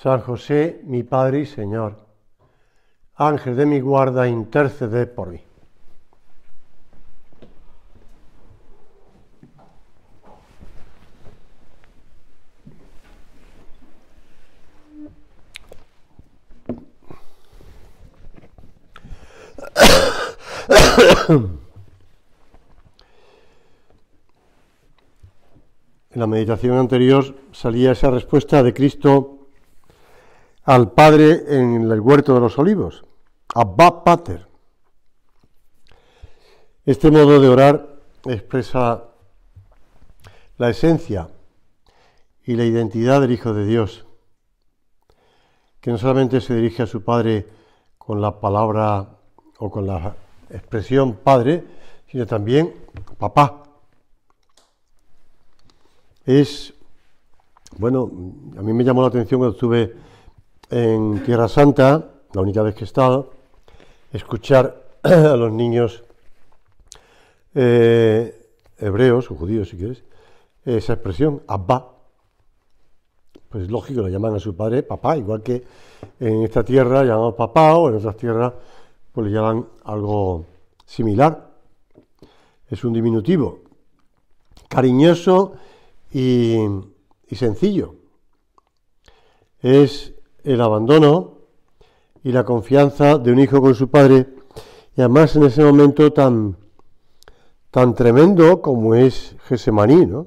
San José, mi Padre y Señor, Ángel de mi guarda, intercede por mí. En la meditación anterior salía esa respuesta de Cristo al Padre en el huerto de los olivos, Abba Pater. Este modo de orar expresa la esencia y la identidad del Hijo de Dios, que no solamente se dirige a su Padre con la palabra o con la expresión Padre, sino también Papá. Es, bueno, a mí me llamó la atención cuando estuve en Tierra Santa, la única vez que he estado, escuchar a los niños eh, hebreos o judíos, si quieres, esa expresión, Abba. Pues lógico, lo llaman a su padre papá, igual que en esta tierra llamamos papá o en otras tierras pues le llaman algo similar. Es un diminutivo, cariñoso y, y sencillo. Es el abandono y la confianza de un hijo con su padre, y además en ese momento tan, tan tremendo como es Gesemaní, ¿no?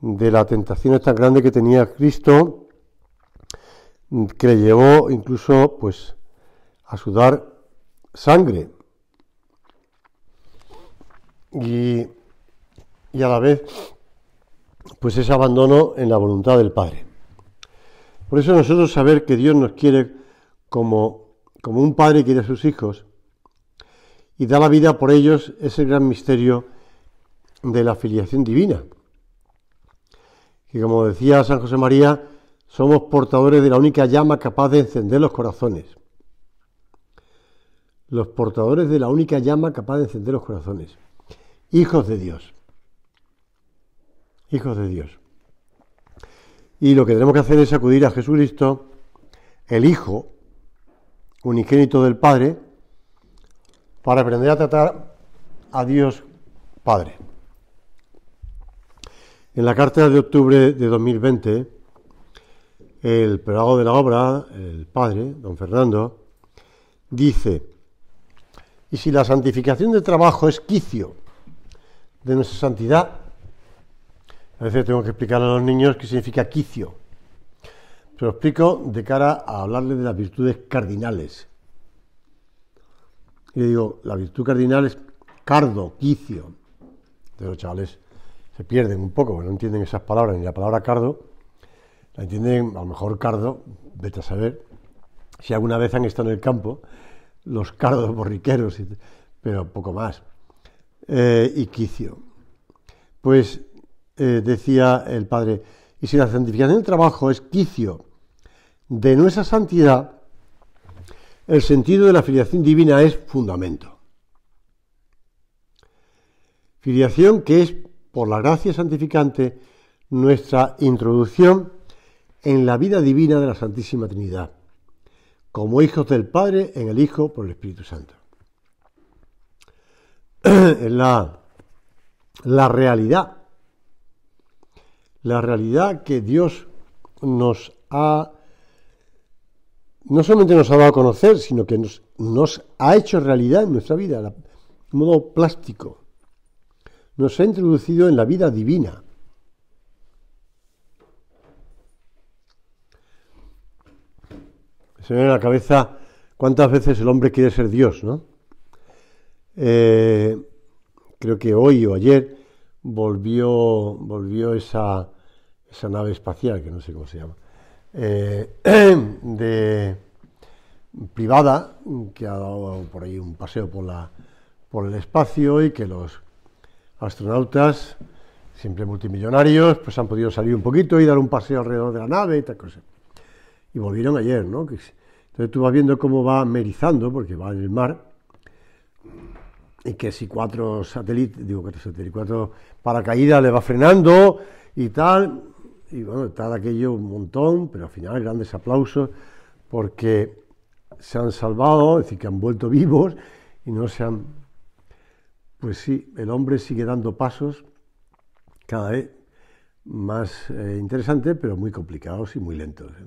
de la tentación tan grande que tenía Cristo, que le llevó incluso pues, a sudar sangre. Y, y a la vez, pues ese abandono en la voluntad del Padre. Por eso nosotros saber que Dios nos quiere como, como un padre quiere a sus hijos y da la vida por ellos es el gran misterio de la filiación divina. Que como decía San José María, somos portadores de la única llama capaz de encender los corazones. Los portadores de la única llama capaz de encender los corazones. Hijos de Dios. Hijos de Dios. Y lo que tenemos que hacer es acudir a Jesucristo, el Hijo unigénito del Padre, para aprender a tratar a Dios Padre. En la carta de octubre de 2020, el prelado de la obra, el padre, don Fernando, dice, y si la santificación del trabajo es quicio de nuestra santidad, a veces tengo que explicar a los niños qué significa quicio. Se lo explico de cara a hablarles de las virtudes cardinales. Y le digo, la virtud cardinal es cardo, quicio. Entonces los chavales se pierden un poco, no entienden esas palabras, ni la palabra cardo. La entienden, a lo mejor cardo, vete a saber. Si alguna vez han estado en el campo, los cardos borriqueros, pero poco más. Eh, y quicio. Pues eh, decía el padre, y si la santificación del trabajo es quicio de nuestra santidad, el sentido de la filiación divina es fundamento. Filiación que es, por la gracia santificante, nuestra introducción en la vida divina de la Santísima Trinidad, como hijos del Padre en el Hijo por el Espíritu Santo. la, la realidad la realidad que Dios nos ha, no solamente nos ha dado a conocer, sino que nos, ha hecho realidad en nuestra vida, de modo plástico. Nos ha introducido en la vida divina. Se me viene la cabeza cuántas veces el hombre quiere ser Dios, ¿no? Eh, creo que hoy o ayer volvió, volvió esa, esa nave espacial, que no sé cómo se llama, eh, de privada, que ha dado por ahí un paseo por, la, por el espacio y que los astronautas, siempre multimillonarios, pues han podido salir un poquito y dar un paseo alrededor de la nave y tal cosa. Y volvieron ayer, ¿no? Entonces tú vas viendo cómo va merizando, porque va en el mar, y que si cuatro satélites, digo cuatro satélites, cuatro paracaídas le va frenando y tal. Y bueno, tal aquello un montón, pero al final grandes aplausos porque se han salvado, es decir, que han vuelto vivos y no se han... Pues sí, el hombre sigue dando pasos cada vez más eh, interesantes, pero muy complicados y muy lentos. ¿eh?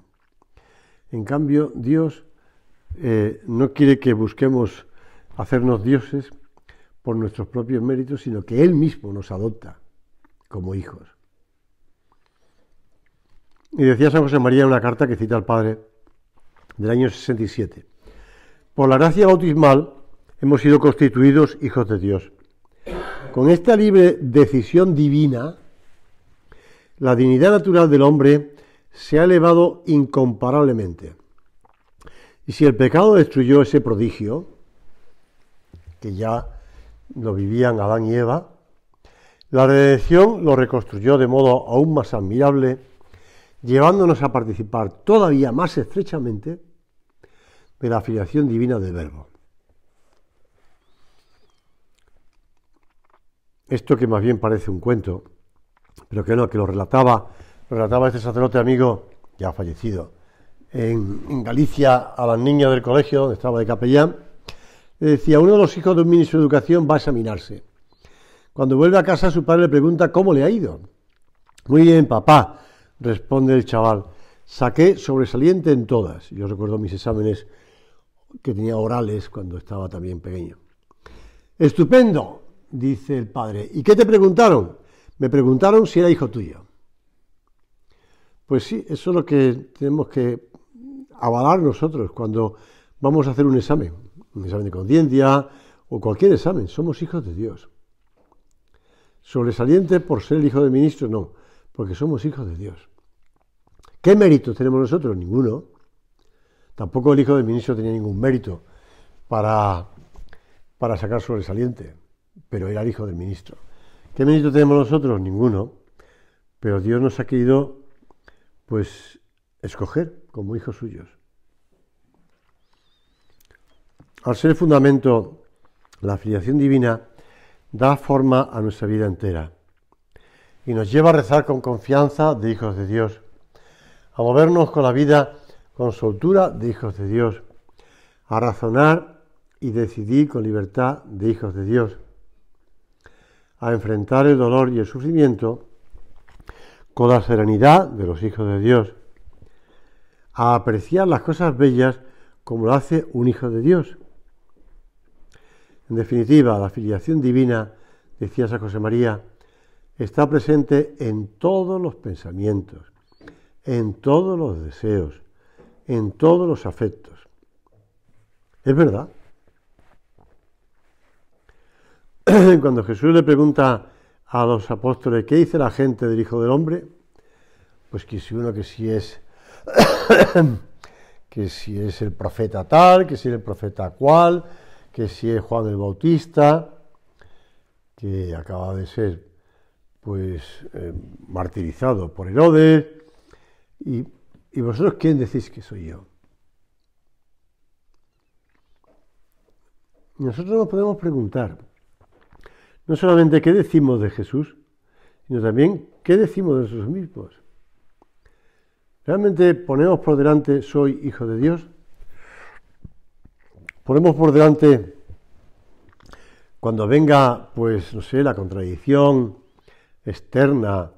En cambio, Dios eh, no quiere que busquemos hacernos dioses, por nuestros propios méritos, sino que Él mismo nos adopta como hijos. Y decía San José María en una carta que cita al Padre del año 67. Por la gracia bautismal hemos sido constituidos hijos de Dios. Con esta libre decisión divina, la dignidad natural del hombre se ha elevado incomparablemente. Y si el pecado destruyó ese prodigio, que ya lo vivían Adán y Eva, la redención lo reconstruyó de modo aún más admirable, llevándonos a participar todavía más estrechamente de la afiliación divina del Verbo. Esto que más bien parece un cuento, pero que no, que lo relataba, relataba este sacerdote amigo, ya fallecido, en, en Galicia a las niñas del colegio, donde estaba de capellán, le decía, uno de los hijos de un ministro de Educación va a examinarse. Cuando vuelve a casa, su padre le pregunta cómo le ha ido. Muy bien, papá, responde el chaval. Saqué sobresaliente en todas. Yo recuerdo mis exámenes que tenía orales cuando estaba también pequeño. Estupendo, dice el padre. ¿Y qué te preguntaron? Me preguntaron si era hijo tuyo. Pues sí, eso es lo que tenemos que avalar nosotros cuando vamos a hacer un examen un examen de conciencia o cualquier examen. Somos hijos de Dios. Sobresaliente por ser el hijo del ministro, no, porque somos hijos de Dios. ¿Qué mérito tenemos nosotros? Ninguno. Tampoco el hijo del ministro tenía ningún mérito para, para sacar sobresaliente, pero era el hijo del ministro. ¿Qué mérito tenemos nosotros? Ninguno. Pero Dios nos ha querido, pues, escoger como hijos suyos. al ser fundamento la afiliación divina, da forma a nuestra vida entera y nos lleva a rezar con confianza de hijos de Dios, a movernos con la vida con soltura de hijos de Dios, a razonar y decidir con libertad de hijos de Dios, a enfrentar el dolor y el sufrimiento con la serenidad de los hijos de Dios, a apreciar las cosas bellas como lo hace un hijo de Dios en definitiva, la filiación divina, decía San José María, está presente en todos los pensamientos, en todos los deseos, en todos los afectos. Es verdad. Cuando Jesús le pregunta a los apóstoles, ¿qué dice la gente del Hijo del Hombre? Pues que si uno que si es, que si es el profeta tal, que si es el profeta cual, que si es Juan el Bautista, que acaba de ser pues eh, martirizado por Herodes, y, y vosotros quién decís que soy yo. Nosotros nos podemos preguntar, no solamente qué decimos de Jesús, sino también qué decimos de nosotros mismos. ¿Realmente ponemos por delante soy hijo de Dios? Ponemos por delante, cuando venga, pues, no sé, la contradicción externa,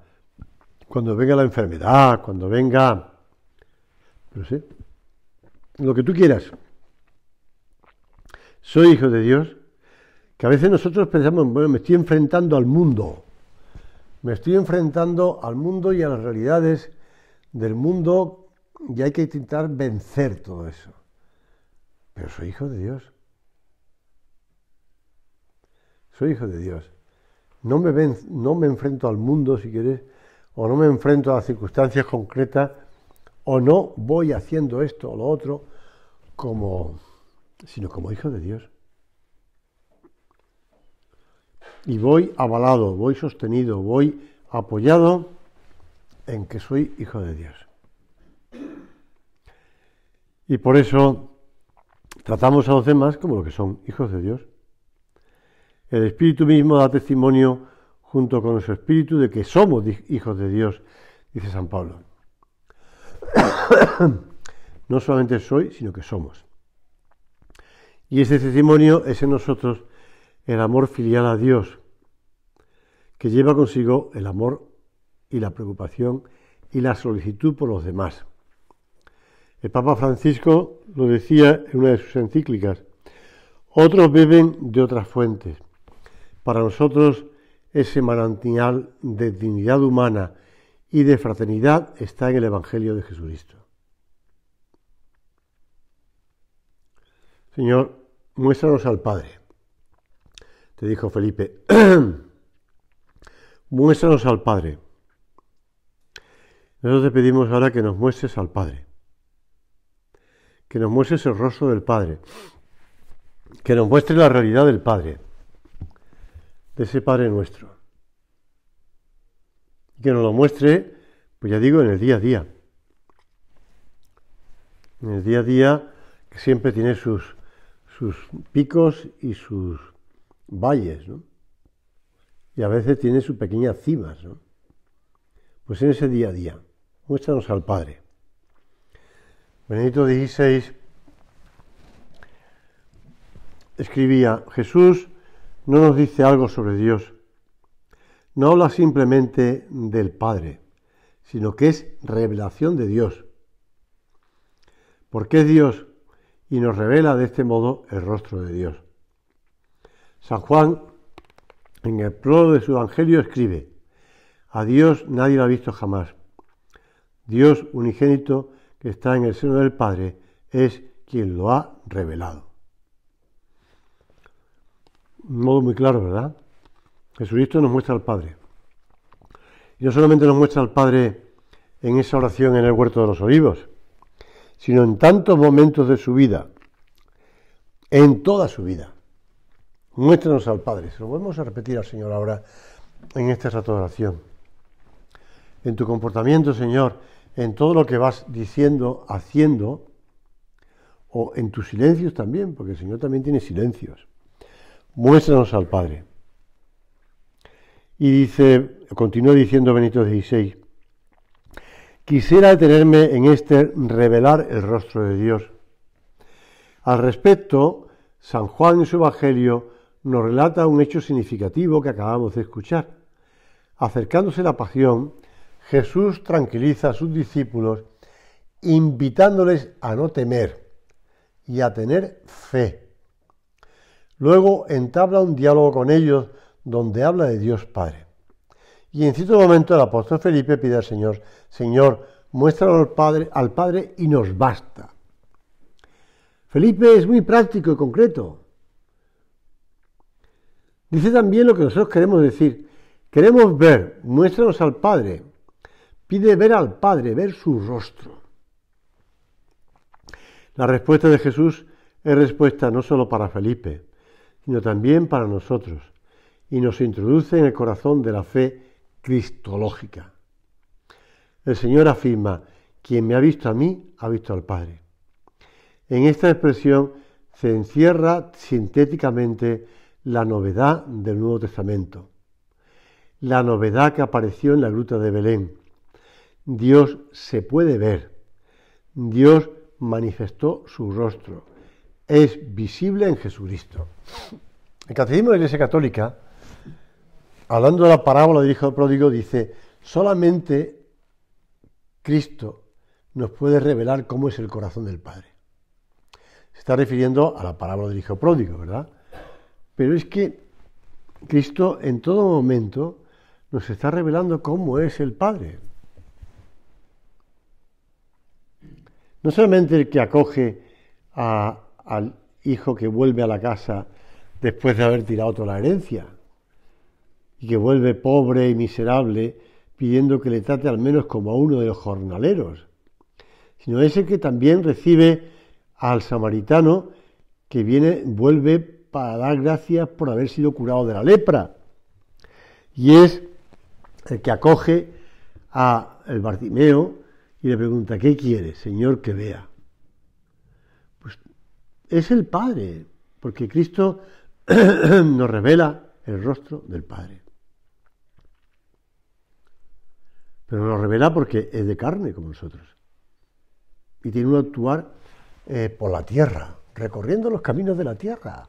cuando venga la enfermedad, cuando venga, lo que tú quieras. Soy hijo de Dios, que a veces nosotros pensamos, bueno, me estoy enfrentando al mundo, me estoy enfrentando al mundo y a las realidades del mundo y hay que intentar vencer todo eso. Pero soy hijo de Dios. Soy hijo de Dios. No me, no me enfrento al mundo, si quieres, o no me enfrento a las circunstancias concretas, o no voy haciendo esto o lo otro, como, sino como hijo de Dios. Y voy avalado, voy sostenido, voy apoyado en que soy hijo de Dios. Y por eso Tratamos a los demás como lo que son hijos de Dios. El Espíritu mismo da testimonio junto con nuestro Espíritu de que somos hijos de Dios, dice San Pablo. no solamente soy, sino que somos. Y ese testimonio es en nosotros el amor filial a Dios, que lleva consigo el amor y la preocupación y la solicitud por los demás. El Papa Francisco lo decía en una de sus encíclicas. Otros beben de otras fuentes. Para nosotros ese manantial de dignidad humana y de fraternidad está en el Evangelio de Jesucristo. Señor, muéstranos al Padre. Te dijo Felipe, muéstranos al Padre. Nosotros te pedimos ahora que nos muestres al Padre que nos muestre el rostro del Padre, que nos muestre la realidad del Padre, de ese Padre nuestro. Y que nos lo muestre, pues ya digo, en el día a día. En el día a día que siempre tiene sus, sus picos y sus valles, ¿no? Y a veces tiene sus pequeñas cimas, ¿no? Pues en ese día a día, muéstranos al Padre. Benedito XVI escribía, Jesús no nos dice algo sobre Dios, no habla simplemente del Padre, sino que es revelación de Dios. Porque es Dios y nos revela de este modo el rostro de Dios. San Juan, en el prólogo de su Evangelio, escribe, a Dios nadie lo ha visto jamás. Dios unigénito está en el seno del Padre es quien lo ha revelado. Un modo muy claro, ¿verdad? Jesucristo nos muestra al Padre. Y no solamente nos muestra al Padre en esa oración en el huerto de los olivos, sino en tantos momentos de su vida, en toda su vida. Muéstranos al Padre. Se lo vamos a repetir al Señor ahora en esta rato oración. En tu comportamiento, Señor, en todo lo que vas diciendo, haciendo, o en tus silencios también, porque el Señor también tiene silencios. Muéstranos al Padre. Y dice, continúa diciendo Benito XVI, quisiera detenerme en este revelar el rostro de Dios. Al respecto, San Juan en su Evangelio nos relata un hecho significativo que acabamos de escuchar. Acercándose la pasión, Jesús tranquiliza a sus discípulos invitándoles a no temer y a tener fe. Luego entabla un diálogo con ellos donde habla de Dios Padre. Y en cierto momento el apóstol Felipe pide al Señor, Señor, muéstranos al Padre, al Padre y nos basta. Felipe es muy práctico y concreto. Dice también lo que nosotros queremos decir. Queremos ver, muéstranos al Padre. Pide ver al Padre, ver su rostro. La respuesta de Jesús es respuesta no solo para Felipe, sino también para nosotros, y nos introduce en el corazón de la fe cristológica. El Señor afirma, quien me ha visto a mí, ha visto al Padre. En esta expresión se encierra sintéticamente la novedad del Nuevo Testamento, la novedad que apareció en la gruta de Belén, Dios se puede ver. Dios manifestó su rostro. Es visible en Jesucristo. El Catecismo de la Iglesia Católica, hablando de la parábola del Hijo Pródigo, dice, solamente Cristo nos puede revelar cómo es el corazón del Padre. Se está refiriendo a la parábola del Hijo Pródigo, ¿verdad? Pero es que Cristo en todo momento nos está revelando cómo es el Padre. No solamente el que acoge al hijo que vuelve a la casa después de haber tirado toda la herencia y que vuelve pobre y miserable pidiendo que le trate al menos como a uno de los jornaleros, sino ese que también recibe al samaritano que viene, vuelve para dar gracias por haber sido curado de la lepra. Y es el que acoge a el Bartimeo, y le pregunta, ¿qué quiere, Señor, que vea? Pues es el Padre, porque Cristo nos revela el rostro del Padre. Pero nos revela porque es de carne como nosotros. Y tiene que actuar eh, por la tierra, recorriendo los caminos de la tierra.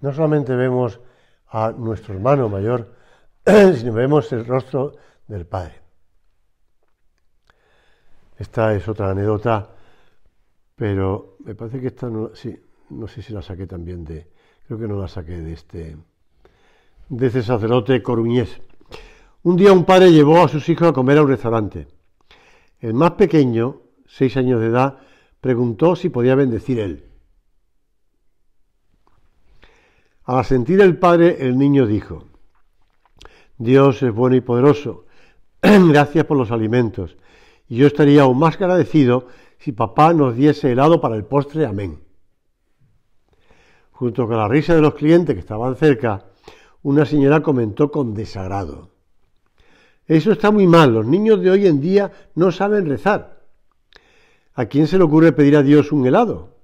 No solamente vemos a nuestro hermano mayor, sino vemos el rostro del Padre. Esta es otra anécdota, pero me parece que esta no, no sé si la saqué también de, creo que no la saqué de este, de este sacerdote coruñés. Un día un padre llevó a sus hijos a comer a un restaurante. El más pequeño, seis años de edad, preguntó si podía bendecir él. Al asentir el padre, el niño dijo, Dios es bueno y poderoso, gracias por los alimentos. Y yo estaría aún más agradecido si papá nos diese helado para el postre. Amén. Junto con la risa de los clientes que estaban cerca, una señora comentó con desagrado. Eso está muy mal, los niños de hoy en día no saben rezar. ¿A quién se le ocurre pedir a Dios un helado?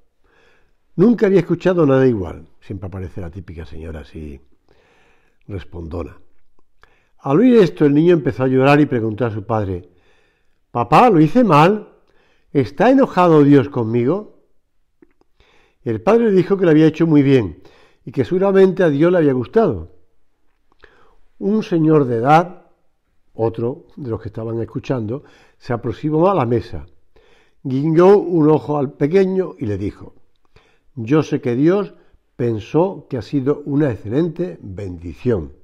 Nunca había escuchado nada igual. Siempre aparece la típica señora así respondona. Al oír esto, el niño empezó a llorar y preguntó a su padre, Papá, ¿lo hice mal? ¿Está enojado Dios conmigo? El padre le dijo que lo había hecho muy bien y que seguramente a Dios le había gustado. Un señor de edad, otro de los que estaban escuchando, se aproximó a la mesa, guiñó un ojo al pequeño y le dijo, Yo sé que Dios pensó que ha sido una excelente bendición.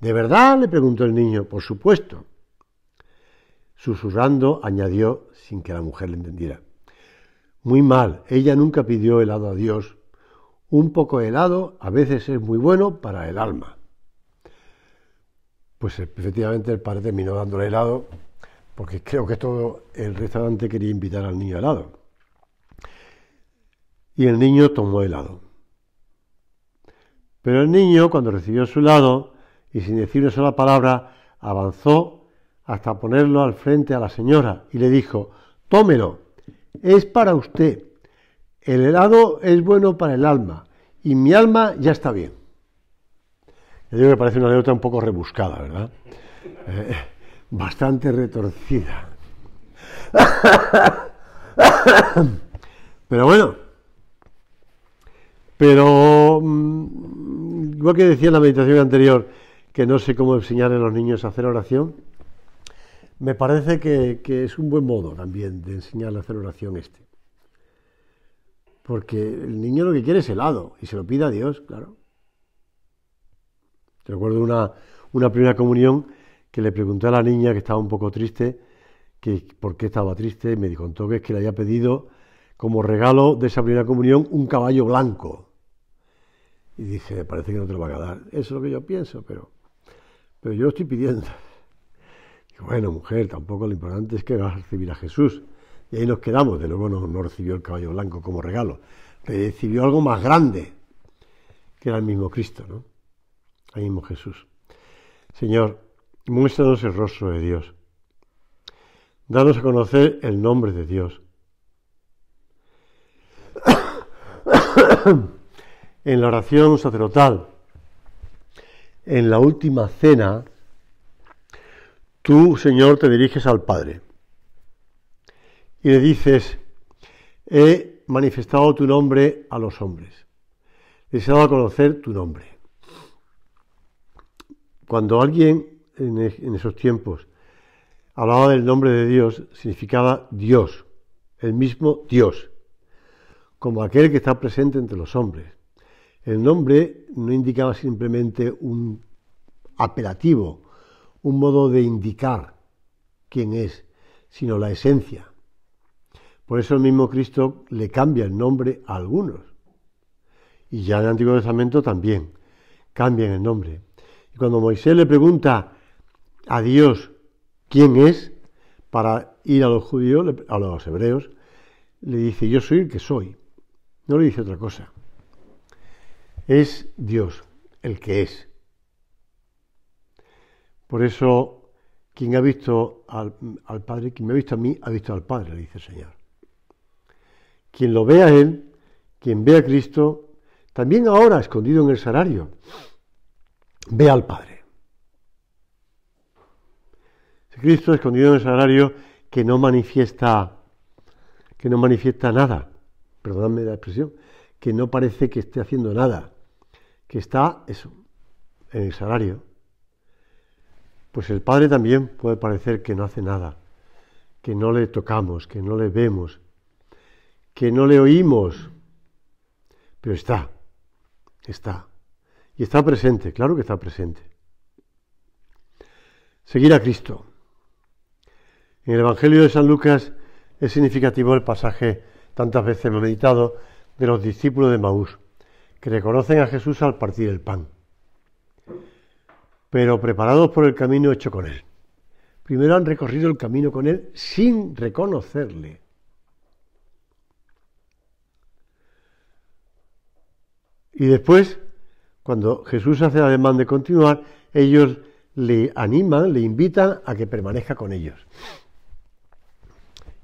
¿De verdad? le preguntó el niño. Por supuesto. Susurrando, añadió, sin que la mujer le entendiera. Muy mal, ella nunca pidió helado a Dios. Un poco de helado a veces es muy bueno para el alma. Pues efectivamente el padre terminó dándole helado, porque creo que todo el restaurante quería invitar al niño helado. Y el niño tomó helado. Pero el niño, cuando recibió su helado, y sin decir una sola palabra avanzó hasta ponerlo al frente a la señora y le dijo, tómelo, es para usted. El helado es bueno para el alma y mi alma ya está bien. Yo digo que parece una anécdota un poco rebuscada, ¿verdad? Eh, bastante retorcida. Pero bueno, pero mm, igual que decía en la meditación anterior, que no sé cómo enseñar a los niños a hacer oración, me parece que, es un buen modo también de enseñar a hacer oración este. Porque el niño lo que quiere es helado y se lo pide a Dios, claro. Recuerdo una, primera comunión que le pregunté a la niña que estaba un poco triste, que por qué estaba triste, y me contó que es que le había pedido como regalo de esa primera comunión un caballo blanco. Y dije, parece que no te lo va a dar. Eso es lo que yo pienso, pero pero yo lo estoy pidiendo. Y bueno, mujer, tampoco lo importante es que vas a recibir a Jesús. Y ahí nos quedamos. De luego no, no recibió el caballo blanco como regalo. Recibió algo más grande, que era el mismo Cristo, ¿no? El mismo Jesús. Señor, muéstranos el rostro de Dios. Danos a conocer el nombre de Dios. en la oración sacerdotal en la última cena, tú, Señor, te diriges al Padre y le dices, he manifestado tu nombre a los hombres, les he dado a conocer tu nombre. Cuando alguien en esos tiempos hablaba del nombre de Dios, significaba Dios, el mismo Dios, como aquel que está presente entre los hombres. El nombre no indicaba simplemente un apelativo, un modo de indicar quién es, sino la esencia. Por eso el mismo Cristo le cambia el nombre a algunos. Y ya en el Antiguo Testamento también cambian el nombre. Y cuando Moisés le pregunta a Dios quién es, para ir a los judíos, a los hebreos, le dice, yo soy el que soy. No le dice otra cosa es Dios, el que es. Por eso, quien ha visto al, Padre, quien me ha visto a mí, ha visto al Padre, dice el Señor. Quien lo vea a Él, quien ve a Cristo, también ahora escondido en el salario, ve al Padre. Cristo escondido en el salario que no manifiesta, que no manifiesta nada, perdóname la expresión, que no parece que esté haciendo nada, que está eso, en el salario, pues el padre también puede parecer que no hace nada, que no le tocamos, que no le vemos, que no le oímos, pero está, está. Y está presente, claro que está presente. Seguir a Cristo. En el Evangelio de San Lucas es significativo el pasaje, tantas veces meditado, de los discípulos de Maús que reconocen a Jesús al partir el pan, pero preparados por el camino hecho con Él. Primero han recorrido el camino con Él sin reconocerle. Y después, cuando Jesús hace la demanda de continuar, ellos le animan, le invitan a que permanezca con ellos.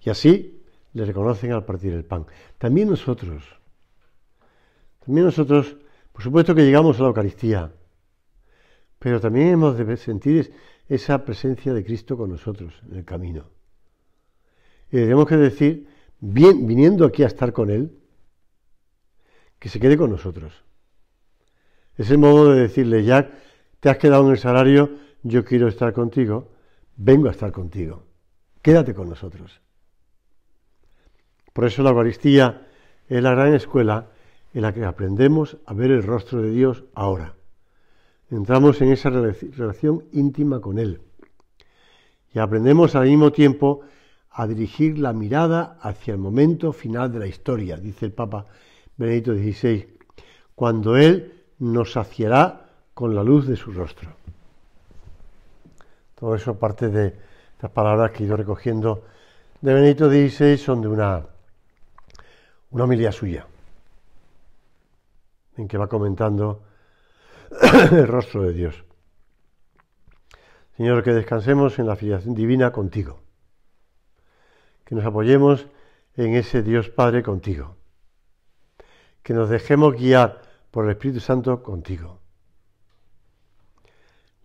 Y así le reconocen al partir el pan. También nosotros también nosotros, por supuesto que llegamos a la Eucaristía, pero también hemos de sentir esa presencia de Cristo con nosotros en el camino. Y tenemos que decir, bien, viniendo aquí a estar con Él, que se quede con nosotros. Es el modo de decirle, Jack, te has quedado en el salario, yo quiero estar contigo, vengo a estar contigo, quédate con nosotros. Por eso la Eucaristía es la gran escuela en la que aprendemos a ver el rostro de Dios ahora. Entramos en esa relación íntima con Él y aprendemos al mismo tiempo a dirigir la mirada hacia el momento final de la historia, dice el Papa Benedicto XVI, cuando Él nos saciará con la luz de su rostro. Todo eso parte de las palabras que he ido recogiendo de Benedicto XVI son de una, una suya en que va comentando el rostro de Dios. Señor, que descansemos en la filiación divina contigo, que nos apoyemos en ese Dios Padre contigo, que nos dejemos guiar por el Espíritu Santo contigo.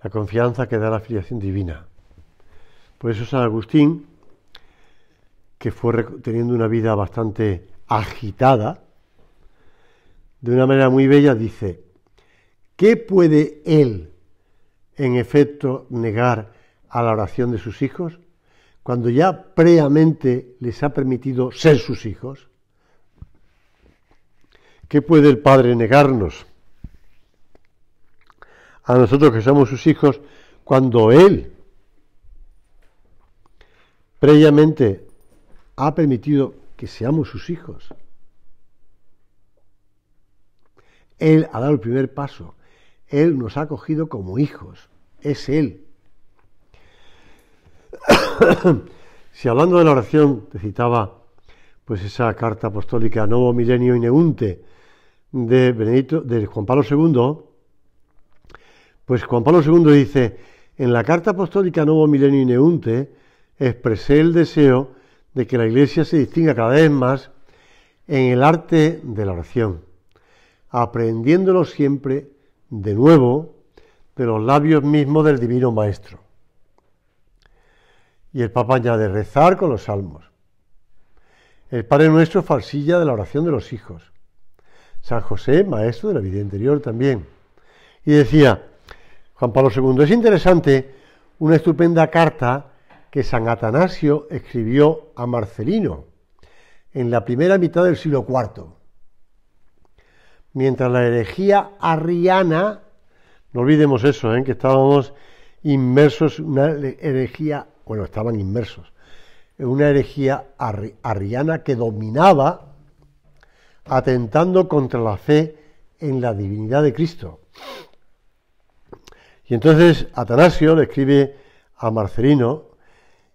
La confianza que da la filiación divina. Por eso San Agustín, que fue teniendo una vida bastante agitada, de una manera muy bella, dice, ¿qué puede él, en efecto, negar a la oración de sus hijos cuando ya previamente les ha permitido ser sus hijos? ¿Qué puede el Padre negarnos a nosotros que somos sus hijos cuando Él previamente ha permitido que seamos sus hijos? Él ha dado el primer paso. Él nos ha cogido como hijos. Es Él. si hablando de la oración, te citaba pues esa carta apostólica Novo Milenio Ineunte de Benedito, de Juan Pablo II, pues Juan Pablo II dice, en la carta apostólica Novo Milenio Ineunte expresé el deseo de que la Iglesia se distinga cada vez más en el arte de la oración aprendiéndolo siempre de nuevo de los labios mismos del Divino Maestro. Y el Papa añade rezar con los salmos. El Padre Nuestro, falsilla de la oración de los hijos. San José, maestro de la vida interior también. Y decía, Juan Pablo II, es interesante una estupenda carta que San Atanasio escribió a Marcelino en la primera mitad del siglo IV mientras la herejía arriana, no olvidemos eso, ¿eh? que estábamos inmersos, en una herejía, bueno, estaban inmersos, en una herejía arriana que dominaba, atentando contra la fe en la divinidad de Cristo. Y entonces Atanasio le escribe a Marcelino,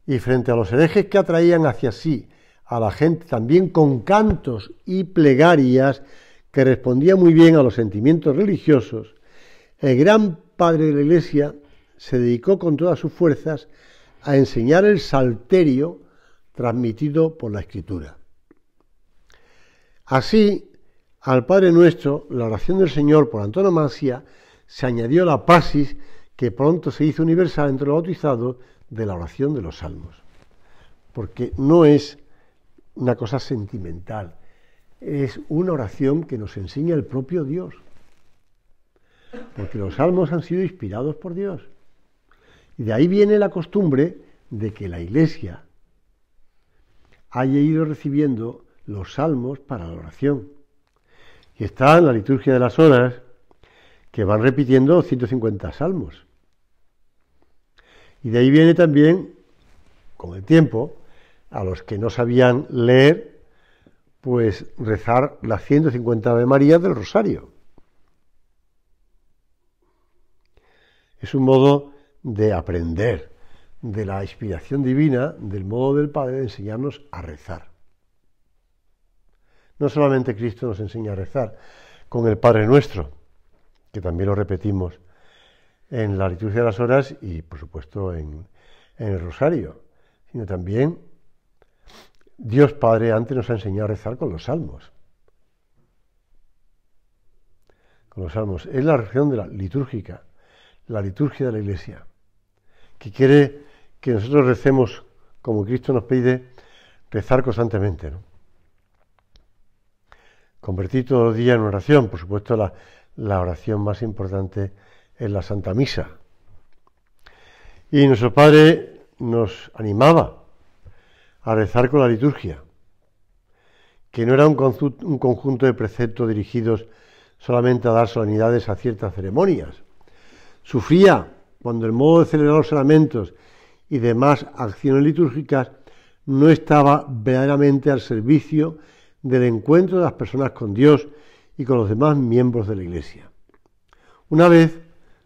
y frente a los herejes que atraían hacia sí a la gente, también con cantos y plegarias, que respondía muy bien a los sentimientos religiosos, el gran padre de la Iglesia se dedicó con todas sus fuerzas a enseñar el salterio transmitido por la Escritura. Así, al Padre Nuestro, la oración del Señor por antonomasia, se añadió la pasis que pronto se hizo universal entre los bautizados de la oración de los salmos. Porque no es una cosa sentimental, es una oración que nos enseña el propio Dios. Porque los salmos han sido inspirados por Dios. Y de ahí viene la costumbre de que la iglesia haya ido recibiendo los salmos para la oración. Y está en la liturgia de las horas que van repitiendo 150 salmos. Y de ahí viene también, con el tiempo, a los que no sabían leer, pues rezar las 150 Ave María del Rosario. Es un modo de aprender de la inspiración divina, del modo del Padre de enseñarnos a rezar. No solamente Cristo nos enseña a rezar con el Padre nuestro, que también lo repetimos en la liturgia de las horas y por supuesto en, en el rosario, sino también Dios Padre antes nos ha enseñado a rezar con los salmos. Con los salmos. Es la región de la litúrgica, la liturgia de la Iglesia, que quiere que nosotros recemos como Cristo nos pide, rezar constantemente. ¿no? Convertir todo día en oración, por supuesto la oración más importante es la Santa Misa. Y nuestro Padre nos animaba a rezar con la liturgia, que no era un, conjunto de preceptos dirigidos solamente a dar solenidades a ciertas ceremonias. Sufría cuando el modo de celebrar los sacramentos y demás acciones litúrgicas no estaba verdaderamente al servicio del encuentro de las personas con Dios y con los demás miembros de la Iglesia. Una vez,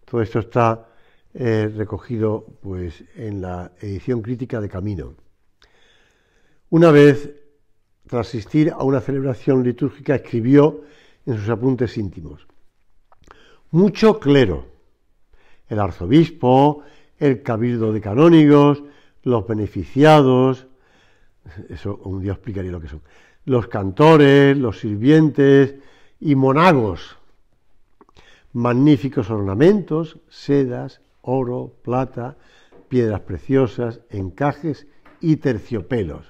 todo esto está eh, recogido pues, en la edición crítica de Camino. Una vez, tras asistir a una celebración litúrgica, escribió en sus apuntes íntimos, mucho clero, el arzobispo, el cabildo de canónigos, los beneficiados, eso un día explicaría lo que son, los cantores, los sirvientes y monagos, magníficos ornamentos, sedas, oro, plata, piedras preciosas, encajes y terciopelos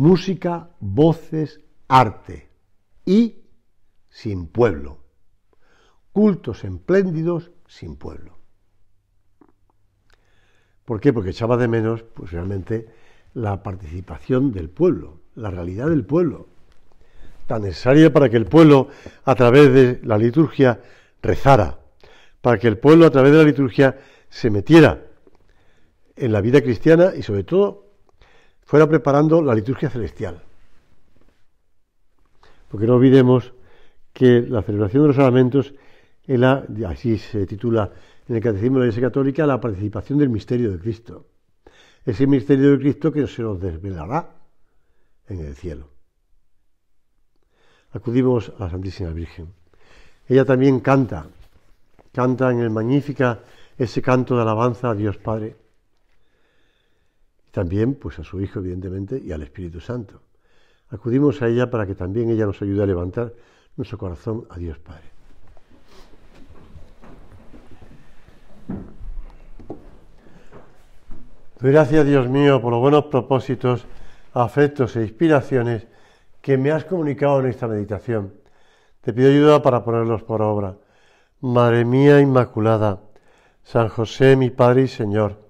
música, voces, arte y sin pueblo. Cultos espléndidos sin pueblo. ¿Por qué? Porque echaba de menos, pues realmente, la participación del pueblo, la realidad del pueblo, tan necesaria para que el pueblo, a través de la liturgia, rezara, para que el pueblo, a través de la liturgia, se metiera en la vida cristiana y, sobre todo, fuera preparando la liturgia celestial. Porque no olvidemos que la celebración de los sacramentos es así se titula en el Catecismo de la Iglesia Católica, la participación del misterio de Cristo. Ese misterio de Cristo que se nos desvelará en el cielo. Acudimos a la Santísima Virgen. Ella también canta, canta en el Magnífica ese canto de alabanza a Dios Padre. También, pues, a su Hijo, evidentemente, y al Espíritu Santo. Acudimos a ella para que también ella nos ayude a levantar nuestro corazón a Dios Padre. Doy gracias, Dios mío, por los buenos propósitos, afectos e inspiraciones que me has comunicado en esta meditación. Te pido ayuda para ponerlos por obra. Madre mía Inmaculada, San José, mi Padre y Señor,